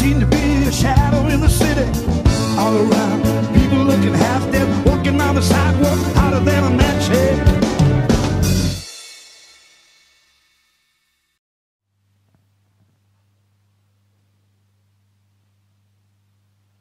seemed to be a shadow in the city. All around, people looking half dead, walking on the sidewalk, hotter than a matchhead.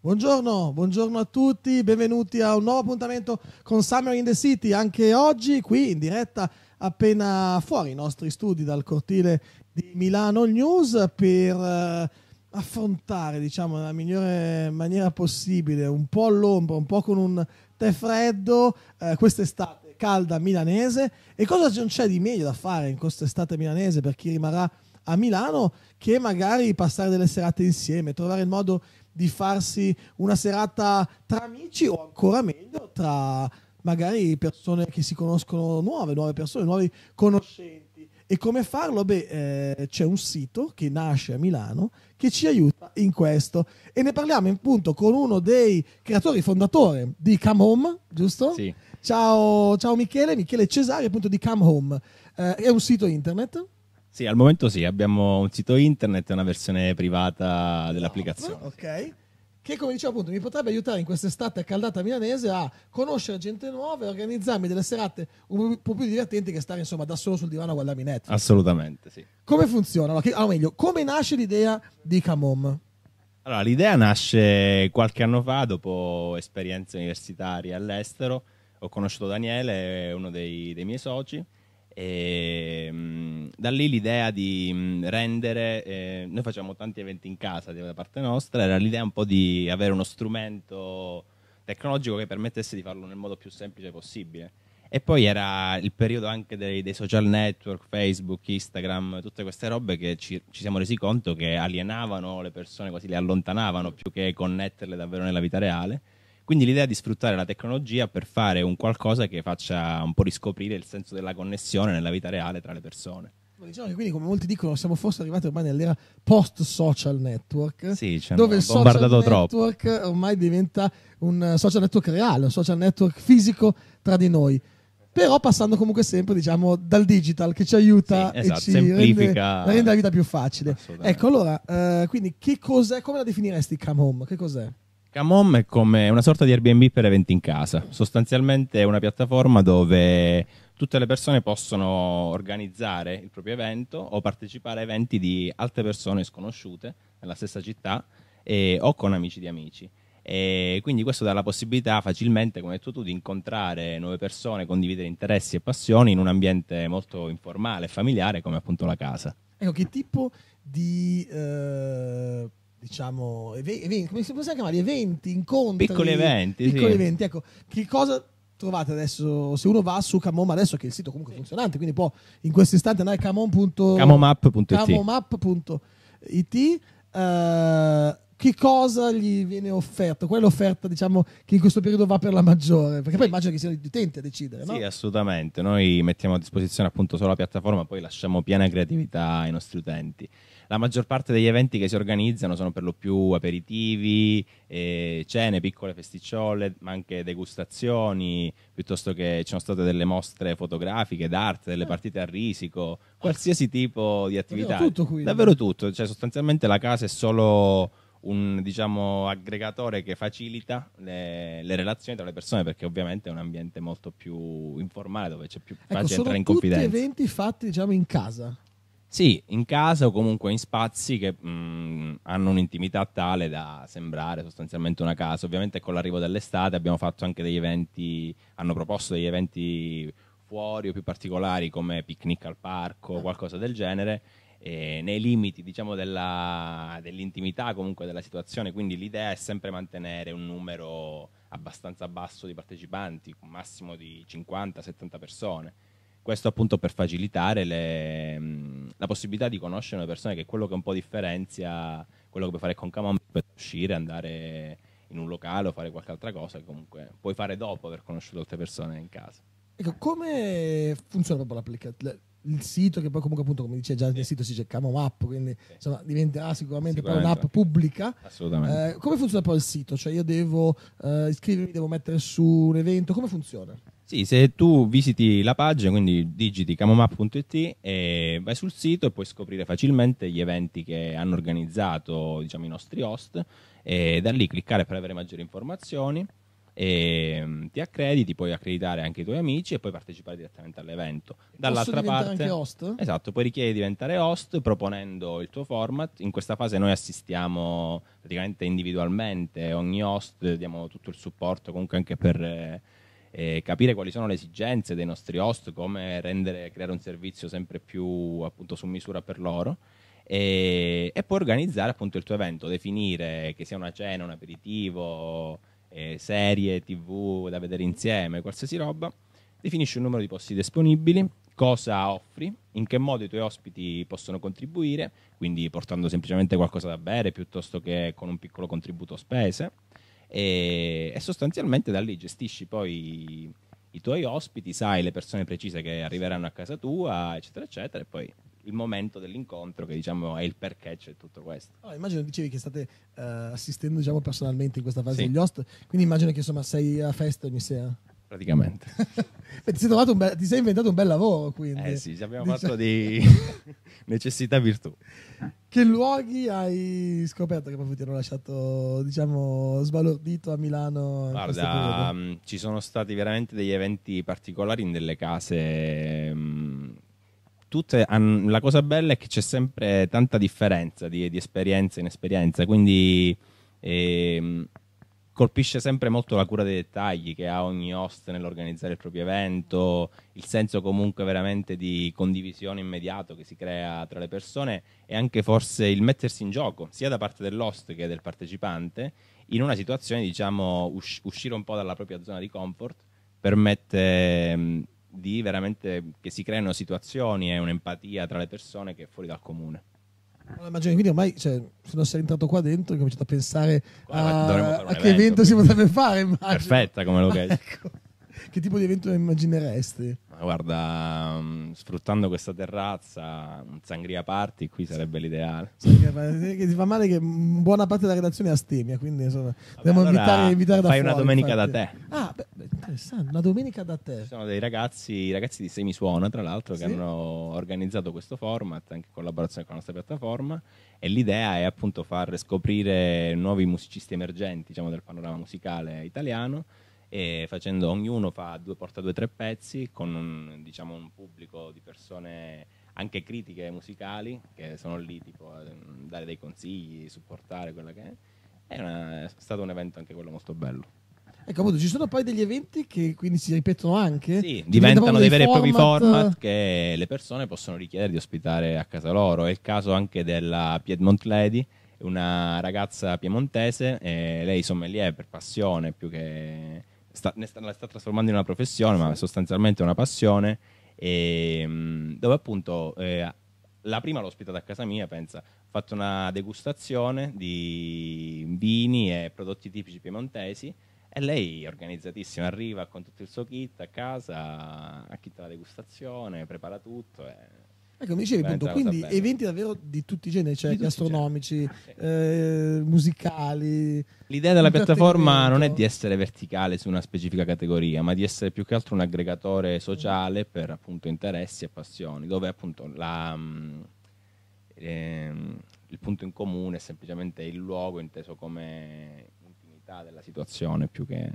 Buongiorno, buongiorno a tutti, benvenuti a un nuovo appuntamento con Summer in the City, anche oggi qui in diretta appena fuori i nostri studi dal cortile di Milano News per eh, affrontare, diciamo, nella migliore maniera possibile, un po' all'ombra, un po' con un tè freddo, eh, quest'estate calda milanese. E cosa non c'è di meglio da fare in quest'estate milanese per chi rimarrà a Milano che magari passare delle serate insieme, trovare il modo di farsi una serata tra amici o ancora meglio tra magari persone che si conoscono nuove, nuove persone, nuovi conoscenti. E come farlo? Beh, eh, c'è un sito che nasce a Milano che ci aiuta in questo. E ne parliamo appunto con uno dei creatori fondatori di Come Home, giusto? Sì. Ciao, ciao Michele, Michele Cesare appunto di Come Home. Eh, è un sito internet? Sì, al momento sì, abbiamo un sito internet e una versione privata dell'applicazione. Ok che come dicevo appunto mi potrebbe aiutare in quest'estate accaldata milanese a conoscere gente nuova e organizzarmi delle serate un po' più divertenti che stare insomma da solo sul divano a guardarmi Netflix. Assolutamente, sì. Come funziona? O allora meglio, come nasce l'idea di Camom? Allora, l'idea nasce qualche anno fa dopo esperienze universitarie all'estero. Ho conosciuto Daniele, uno dei, dei miei soci, e, ehm, mh, da lì l'idea di mh, mm, rendere, eh, noi facciamo tanti eventi in casa da parte nostra, era l'idea un po' di avere uno strumento tecnologico che permettesse di farlo nel modo più semplice possibile. E poi era il periodo anche dei, dei social network, Facebook, Instagram, tutte queste robe che ci, ci, siamo resi conto che alienavano le persone, quasi le allontanavano più che connetterle davvero nella vita reale quindi l'idea di sfruttare la tecnologia per fare un qualcosa che faccia un po' riscoprire il senso della connessione nella vita reale tra le persone. Diciamo che quindi, come molti dicono, siamo forse arrivati ormai nell'era post-social network, sì, cioè dove il social network troppo. ormai diventa un eh, social network reale, un social network fisico tra di noi. Però passando comunque sempre diciamo, dal digital che ci aiuta sì, esatto, e ci rende, rende, la vita più facile. Ecco, allora, eh, quindi che cos'è, come la definiresti come home? Che cos'è? Camom è come una sorta di Airbnb per eventi in casa. Sostanzialmente è una piattaforma dove tutte le persone possono organizzare il proprio evento o partecipare a eventi di altre persone sconosciute nella stessa città e, o con amici di amici. E quindi questo dà la possibilità facilmente, come hai detto tu, di incontrare nuove persone, condividere interessi e passioni in un ambiente molto informale e familiare come appunto la casa. Ecco, che tipo di eh, diciamo, eventi, come si possiamo chiamare? Eventi, incontri. Piccoli eventi. Piccoli sì. eventi, ecco. Che cosa trovate adesso, se uno va su Camom, adesso che il sito comunque è funzionante, quindi può in questo istante andare a camomap.it. Uh, eh, che cosa gli viene offerto? Qual è l'offerta diciamo, che in questo periodo va per la maggiore? Perché poi immagino che siano gli utenti a decidere, no? Sì, assolutamente. Noi mettiamo a disposizione appunto solo la piattaforma, poi lasciamo piena creatività ai nostri utenti la maggior parte degli eventi che si organizzano sono per lo più aperitivi, eh, cene, piccole festicciole, ma anche degustazioni, piuttosto che ci sono state delle mostre fotografiche, d'arte, delle eh. partite a risico, qualsiasi tipo di attività. Davvero Tutto qui. Davvero tutto, cioè sostanzialmente la casa è solo un diciamo, aggregatore che facilita le, le, relazioni tra le persone perché ovviamente è un ambiente molto più informale dove c'è più ecco, facile entrare in confidenza. Sono tutti eventi fatti diciamo in casa. Sì, in casa o comunque in spazi che mh, mhmm, hanno un'intimità tale da sembrare sostanzialmente una casa. Ovviamente con l'arrivo dell'estate abbiamo fatto anche degli eventi, hanno proposto degli eventi fuori o più particolari come picnic al parco o ah. qualcosa del genere. nei limiti diciamo, della, dell'intimità comunque della situazione quindi l'idea è sempre mantenere un numero abbastanza basso di partecipanti un massimo di 50-70 persone questo appunto per facilitare le, mm, la possibilità di conoscere una persona che è quello che un po' differenzia quello che puoi fare con Camon per uscire, andare in un locale o fare qualche altra cosa che comunque puoi fare dopo aver conosciuto altre persone in casa. Ecco, come funziona proprio l'applicazione? il sito che poi comunque appunto come dice già nel sito si dice Camo App quindi sì. insomma diventerà sicuramente, sicuramente. poi un'app pubblica assolutamente eh, come funziona poi il sito cioè io devo eh, iscrivermi devo mettere su un evento come funziona sì, se tu visiti la pagina, quindi digiti camomap.it e vai sul sito e puoi scoprire facilmente gli eventi che hanno organizzato diciamo, i nostri host e da lì cliccare per avere maggiori informazioni e mm, ti accrediti, puoi accreditare anche i tuoi amici e puoi partecipare direttamente all'evento. Dall'altra parte, anche host? Esatto, puoi richiedere di diventare host proponendo il tuo format. In questa fase noi assistiamo praticamente individualmente ogni host, diamo tutto il supporto comunque anche per eh, eh, capire quali sono le esigenze dei nostri host, come rendere, creare un servizio sempre più appunto su misura per loro. E, e poi organizzare appunto il tuo evento, definire che sia una cena, un aperitivo, eh, serie, tv da vedere insieme, qualsiasi roba. Definisci un numero di posti disponibili, cosa offri, in che modo i tuoi ospiti possono contribuire, quindi portando semplicemente qualcosa da bere piuttosto che con un piccolo contributo a spese e, e sostanzialmente da lì gestisci poi i tuoi ospiti, sai le persone precise che arriveranno a casa tua, eccetera, eccetera, e poi il momento dell'incontro che diciamo è il perché c'è tutto questo. Oh, immagino dicevi che state uh, assistendo diciamo, personalmente in questa fase sì. degli host, quindi immagino che insomma sei a festa ogni sera praticamente. ti, sei be- ti, sei inventato un bel lavoro, quindi. Eh sì, ci abbiamo diciamo... fatto di necessità virtù. Che luoghi hai scoperto che proprio ti hanno lasciato, diciamo, sbalordito a Milano? Guarda, um, ci sono stati veramente degli eventi particolari in delle case... Um, tutte, la cosa bella è che c'è sempre tanta differenza di, di esperienza in esperienza, quindi... E, ehm, colpisce sempre molto la cura dei dettagli che ha ogni host nell'organizzare il proprio evento, il senso comunque veramente di condivisione immediato che si crea tra le persone e anche forse il mettersi in gioco sia da parte dell'host che del partecipante in una situazione diciamo us- uscire un po' dalla propria zona di comfort permette mh, mm, di veramente che si creino situazioni e un'empatia tra le persone che è fuori dal comune. Eh. Immagino, quindi ormai cioè, non sei entrato qua dentro e ho cominciato a pensare Guarda, a, a che evento. si potrebbe fare. Immagino. Perfetta come lo ecco. Che tipo di evento immagineresti? guarda, um, sfruttando questa terrazza, un sangria party qui sarebbe l'ideale. che ti fa male che buona parte della redazione è astemia, quindi insomma, Vabbè, dobbiamo allora invitare, invitare da fai Fai una domenica infatti. da te. Ah, beh, Interessante, una domenica da te. Ci sono dei ragazzi, ragazzi di Semisuona, tra l'altro, sì? che hanno organizzato questo format anche in collaborazione con la nostra piattaforma. E l'idea è appunto far scoprire nuovi musicisti emergenti diciamo, del panorama musicale italiano. E facendo ognuno fa due, porta due o tre pezzi con un, diciamo, un pubblico di persone anche critiche musicali che sono lì tipo a eh, dare dei consigli, supportare quella che è. È, una, è stato un evento anche quello molto bello. Ecco, appunto, ci sono poi degli eventi che quindi si ripetono anche. Sì, diventano dei, dei veri e propri format che le persone possono richiedere di ospitare a casa loro. È il caso anche della Piedmont Lady, una ragazza piemontese, eh, lei sommelier per passione, più che sta, ne sta, la sta trasformando in una professione, sì. ma sostanzialmente è una passione, e, mm, dove appunto eh, la prima l'ho ospitata a casa mia, pensa, ho fatto una degustazione di vini e prodotti tipici piemontesi e lei è organizzatissima, arriva con tutto il suo kit a casa, a la degustazione, prepara tutto. E... Ecco, mi dicevi appunto, quindi bene. eventi davvero di tutti i generi, cioè gastronomici, ah, eh, musicali. L'idea della piattaforma non è di essere verticale su una specifica categoria, ma di essere più che altro un aggregatore sociale per appunto interessi e passioni, dove appunto la, mm, ehm, il punto in comune è semplicemente il luogo inteso come gravità della situazione più che...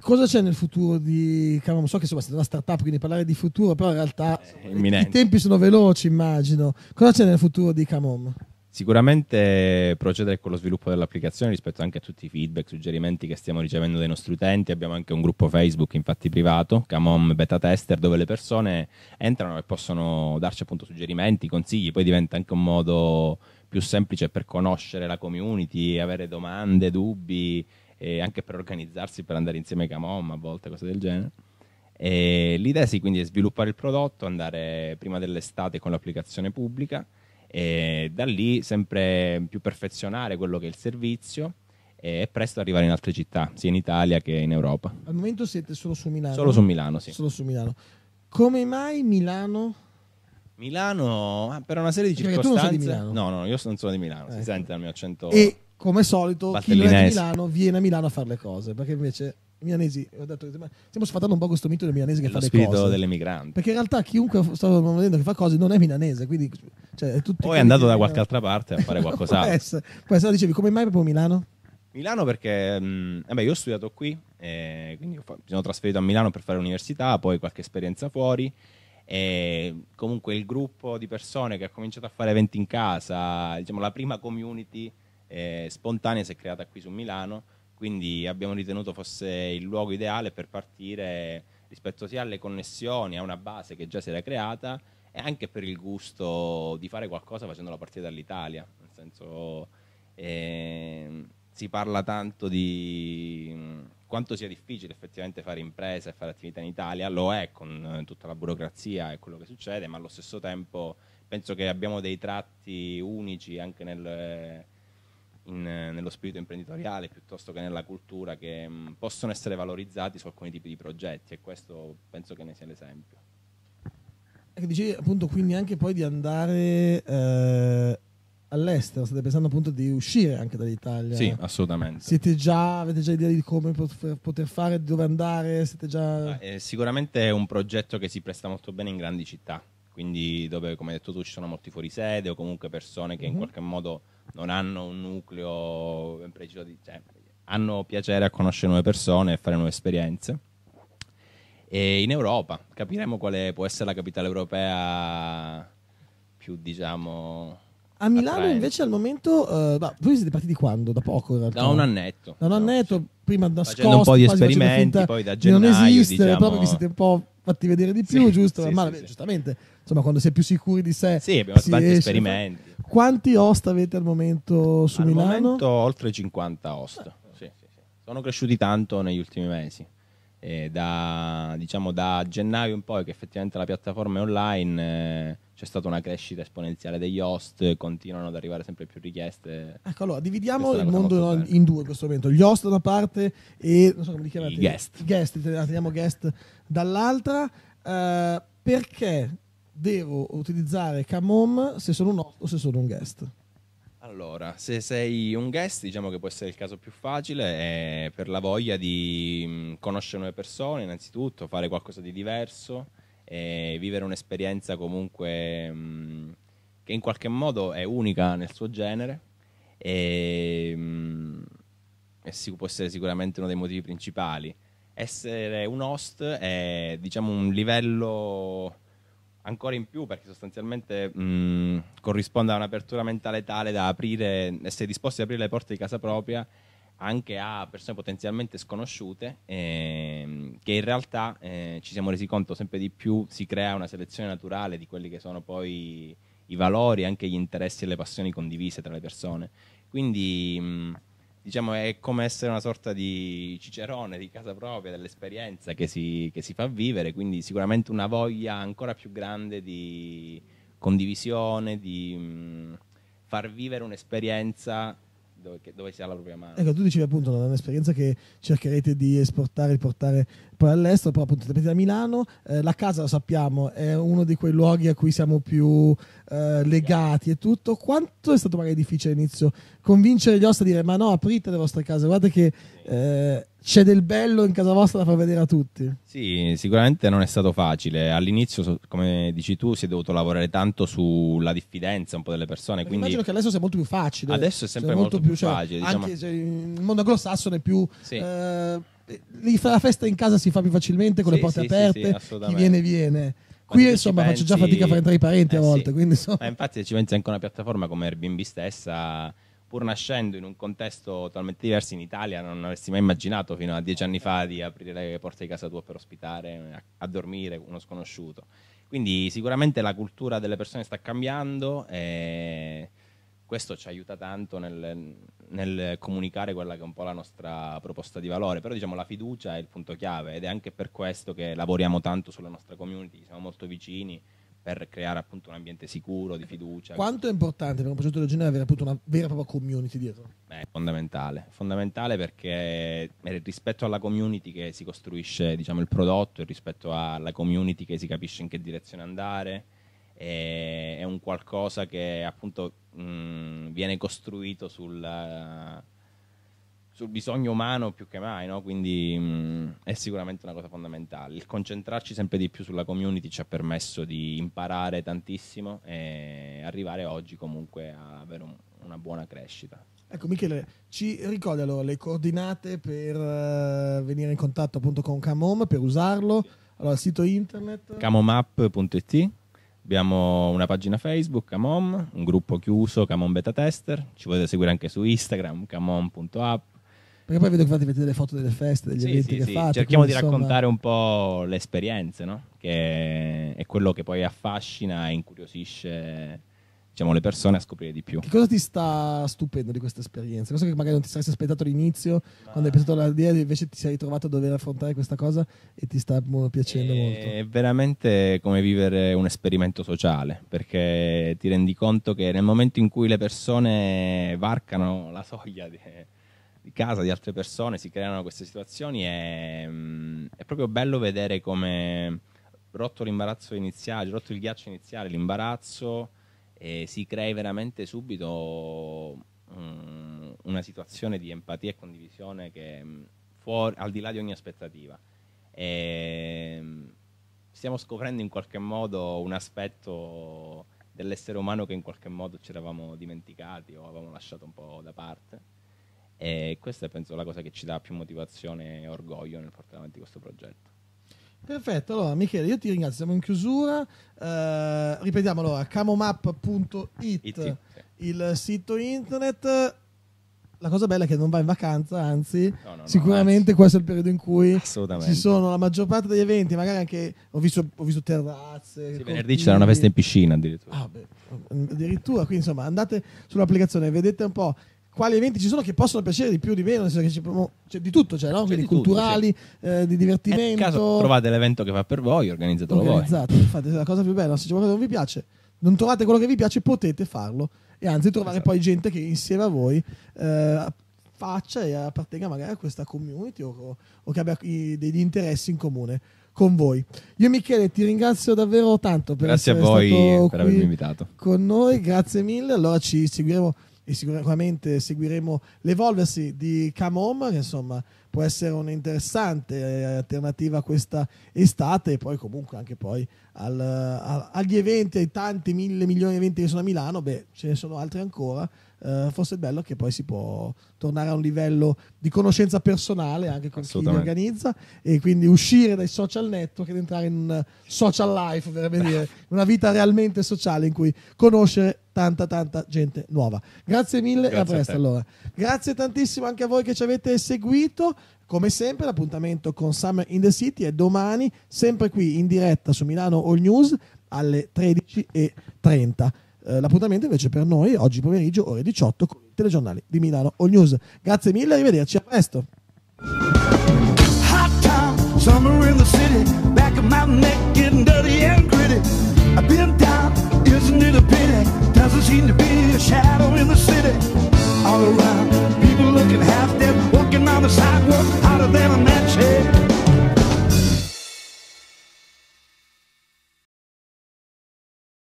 Cosa c'è nel futuro di Cavamo? So che insomma siete una startup, quindi parlare di futuro, però in realtà i tempi sono veloci, immagino. Cosa c'è nel futuro di Camom? Sicuramente procedere con lo sviluppo dell'applicazione rispetto anche a tutti i feedback, suggerimenti che stiamo ricevendo dai nostri utenti. Abbiamo anche un gruppo Facebook, infatti privato, Camom Beta Tester, dove le persone entrano e possono darci appunto suggerimenti, consigli. Poi diventa anche un modo più semplice per conoscere la community, avere domande, dubbi e anche per organizzarsi per andare insieme ai Camom a volte, cose del genere. l'idea sì, quindi è sviluppare il prodotto, andare prima dell'estate con l'applicazione pubblica e da lì sempre più perfezionare quello che è il servizio e presto arrivare in altre città, sia in Italia che in Europa. Al momento siete solo su Milano? Solo su Milano, sì. Solo su Milano. Come mai Milano? Milano, ah, per una serie di Perché circostanze. Tu non di Milano? No, no, io non sono di Milano, eh. si ecco. sente dal mio accento. E come solito, chi non è di Milano viene a Milano a fare le cose, perché invece milanesi, ho detto, stiamo sfatando un po' questo mito del milanese che Lo fa le spirito cose. dell'emigrante. Perché in realtà chiunque stavo vedendo che fa cose non è milanese, quindi cioè, è tutto Poi è andato da qualche altra parte a fare qualcos'altro. può essere, può essere, dicevi, come mai proprio Milano? Milano perché mh, mm, eh io ho studiato qui, eh, quindi mi sono trasferito a Milano per fare università, poi qualche esperienza fuori. E comunque il gruppo di persone che ha cominciato a fare eventi in casa, diciamo la prima community eh, spontanea si è creata qui su Milano quindi abbiamo ritenuto fosse il luogo ideale per partire rispetto sia alle connessioni, a una base che già si era creata e anche per il gusto di fare qualcosa facendola partire dall'Italia, nel senso eh, si parla tanto di quanto sia difficile effettivamente fare impresa e fare attività in Italia, lo è con eh, tutta la burocrazia e quello che succede, ma allo stesso tempo penso che abbiamo dei tratti unici anche nel in, nello spirito imprenditoriale piuttosto che nella cultura che mh, mm, possono essere valorizzati su alcuni tipi di progetti e questo penso che ne sia l'esempio. Ecco, dicevi appunto quindi anche poi di andare eh, all'estero, state pensando appunto di uscire anche dall'Italia? Sì, assolutamente. Siete già, avete già idea di come poter fare, dove andare? Già... Ah, eh, sicuramente è un progetto che si presta molto bene in grandi città, quindi dove come hai detto tu ci sono molti fuorisede o comunque persone che mm -hmm. in mhm. qualche modo non hanno un nucleo ben preciso di... Cioè, hanno piacere a conoscere nuove persone e fare nuove esperienze. E in Europa capiremo quale può essere la capitale europea più, diciamo... A Milano attraente. invece al momento, uh, eh, bah, voi siete partiti quando? Da poco in realtà? Da un annetto. Da un annetto, no, prima nascosto, facendo un po' di esperimenti, poi da gennaio, Non esiste, diciamo... proprio vi siete un po' fatti vedere di più, sì, giusto? Sì, ma, sì, ma, giustamente insomma, quando si è più sicuri di sé. Sì, abbiamo fatto tanti esperimenti. Quanti host avete al momento su al Milano? Al momento oltre 50 host. Ah. Sì, sì, sì. Sono cresciuti tanto negli ultimi mesi. Da, diciamo, da, gennaio in poi che effettivamente la piattaforma è online eh, c'è stata una crescita esponenziale degli host, continuano ad arrivare sempre più richieste. Ecco, allora dividiamo il mondo no, in due in questo momento, gli host da una parte e so I guest. I guest, teniamo guest dall'altra. Eh, perché devo utilizzare Camom se sono un host o se sono un guest? Allora, se sei un guest, diciamo che può essere il caso più facile è per la voglia di mm, conoscere nuove persone, innanzitutto, fare qualcosa di diverso e vivere un'esperienza comunque mh, mm, che in qualche modo è unica nel suo genere e, mh, mm, e si può essere sicuramente uno dei motivi principali. Essere un host è diciamo un livello ancora in più perché sostanzialmente mh, mm, corrisponde a un'apertura mentale tale da aprire, essere disposti ad aprire le porte di casa propria anche a persone potenzialmente sconosciute ehm, che in realtà eh, ci siamo resi conto sempre di più si crea una selezione naturale di quelli che sono poi i valori, anche gli interessi e le passioni condivise tra le persone. Quindi mh, mm, diciamo, è come essere una sorta di cicerone di casa propria, dell'esperienza che si, che si, fa vivere, quindi sicuramente una voglia ancora più grande di condivisione, di mh, far vivere un'esperienza dove, che, dove, si ha la propria mano. Ecco, tu dicevi appunto, è un'esperienza che cercherete di esportare, di portare poi all'estero, però appunto da Milano, eh, la casa lo sappiamo, è uno di quei luoghi a cui siamo più eh, legati e tutto. Quanto è stato magari difficile all'inizio convincere gli ospiti a dire ma no, aprite le vostre case, guardate che eh, c'è del bello in casa vostra da far vedere a tutti? Sì, sicuramente non è stato facile. All'inizio, come dici tu, si è dovuto lavorare tanto sulla diffidenza un po' delle persone. quindi... Immagino che adesso sia molto più facile. Adesso è sempre cioè, molto, molto, più, più cioè, facile. diciamo... Anche cioè, il mondo anglosassone è più... Sì. Eh, la festa in casa si fa più facilmente con sì, le porte sì, aperte, sì, chi viene viene. Qui insomma pensi... faccio già fatica a fare entrare i parenti eh, a volte. Quindi, so... Ma infatti ci pensi anche una piattaforma come Airbnb stessa, pur nascendo in un contesto totalmente diverso in Italia, non avresti mai immaginato fino a dieci anni fa di aprire le porte di casa tua per ospitare, a dormire uno sconosciuto. Quindi sicuramente la cultura delle persone sta cambiando. E eh, questo ci aiuta tanto nel, nel, comunicare quella che è un po' la nostra proposta di valore, però diciamo la fiducia è il punto chiave ed è anche per questo che lavoriamo tanto sulla nostra community, siamo molto vicini per creare appunto un ambiente sicuro, di fiducia. Quanto è importante per un progetto del genere avere appunto una vera e propria community dietro? Beh, è fondamentale, fondamentale perché rispetto alla community che si costruisce diciamo, il prodotto e rispetto alla community che si capisce in che direzione andare, è, eh, è un qualcosa che appunto mh, viene costruito sul, sul, bisogno umano più che mai, no? quindi mh, è sicuramente una cosa fondamentale. Il concentrarci sempre di più sulla community ci ha permesso di imparare tantissimo e arrivare oggi comunque a avere un, una buona crescita. Ecco Michele, ci ricordi allora le coordinate per uh, venire in contatto appunto con Camom, per usarlo? Allora, sito internet Camomapp.it Abbiamo una pagina Facebook, Camom, un gruppo chiuso, Camom Beta Tester. Ci potete seguire anche su Instagram, camom.app. Perché poi vedo che fate vedere le foto delle feste, degli sì, eventi sì, che sì. fate. Cerchiamo di insomma... raccontare un po' le esperienze, no? Che è quello che poi affascina e incuriosisce diciamo, le persone a scoprire di più. Che cosa ti sta stupendo di questa esperienza? Cosa che magari non ti saresti aspettato all'inizio, Ma... quando hai pensato all'idea, invece ti sei ritrovato a dover affrontare questa cosa e ti sta piacendo è eh, molto. È veramente come vivere un esperimento sociale, perché ti rendi conto che nel momento in cui le persone varcano la soglia di, di casa di altre persone, si creano queste situazioni, è, mm, è proprio bello vedere come rotto l'imbarazzo iniziale, rotto il ghiaccio iniziale, l'imbarazzo eh, si crei veramente subito um, una situazione di empatia e condivisione che um, mm, fuori, al di là di ogni aspettativa. E, ehm, stiamo scoprendo in qualche modo un aspetto dell'essere umano che in qualche modo ci eravamo dimenticati o avevamo lasciato un po' da parte. E questa è penso la cosa che ci dà più motivazione e orgoglio nel portare avanti questo progetto. Perfetto, allora Michele, io ti ringrazio, siamo in chiusura. Eh, ripetiamo allora, camomap.it, il sito internet. La cosa bella è che non va in vacanza, anzi, no, no, sicuramente no, questo è il periodo in cui ci sono la maggior parte degli eventi, magari anche ho visto, ho visto terrazze. Sì, venerdì c'era una festa in piscina addirittura. Ah, beh, addirittura, quindi insomma andate sull'applicazione, e vedete un po' quali eventi ci sono che possono piacere di più o di meno, nel senso che ci promo- cioè, di tutto c'è, no? C'è Quindi di culturali, tutto, eh, di divertimento. Nel eh, caso trovate l'evento che fa per voi, organizzatelo Organizzate, voi. Infatti, fate la cosa più bella, se c'è qualcosa che non vi piace, non trovate quello che vi piace, potete farlo e anzi trovare esatto. poi gente che insieme a voi eh, faccia e appartenga magari a questa community o, o che abbia i, degli interessi in comune con voi. Io Michele ti ringrazio davvero tanto per essere stato Grazie a voi per avermi invitato. Con noi, grazie mille. Allora ci seguiremo e sicuramente seguiremo l'evolversi di Come Home, che insomma può essere un'interessante eh, alternativa questa estate e poi comunque anche poi al, a, agli eventi, ai tanti mille milioni di eventi che sono a Milano, beh ce ne sono altri ancora, eh, forse è bello che poi si può tornare a un livello di conoscenza personale anche con chi li organizza e quindi uscire dai social network ed entrare in social life, verrebbe dire, una vita realmente sociale in cui conoscere tanta tanta gente nuova. Grazie mille Grazie e a presto a allora. Grazie tantissimo anche a voi che ci avete seguito. Come sempre l'appuntamento con Summer in the City è domani, sempre qui in diretta su Milano All News alle 13.30. Eh, l'appuntamento invece per noi oggi pomeriggio ore 18 con i telegiornali di Milano All News. Grazie mille, arrivederci, a presto. summer in the city, back of my neck getting dirty and gritty. I've been down, isn't it a pity? Doesn't seem to be a shadow in the city. All around, people looking half dead. the sidewalk hotter than a match head.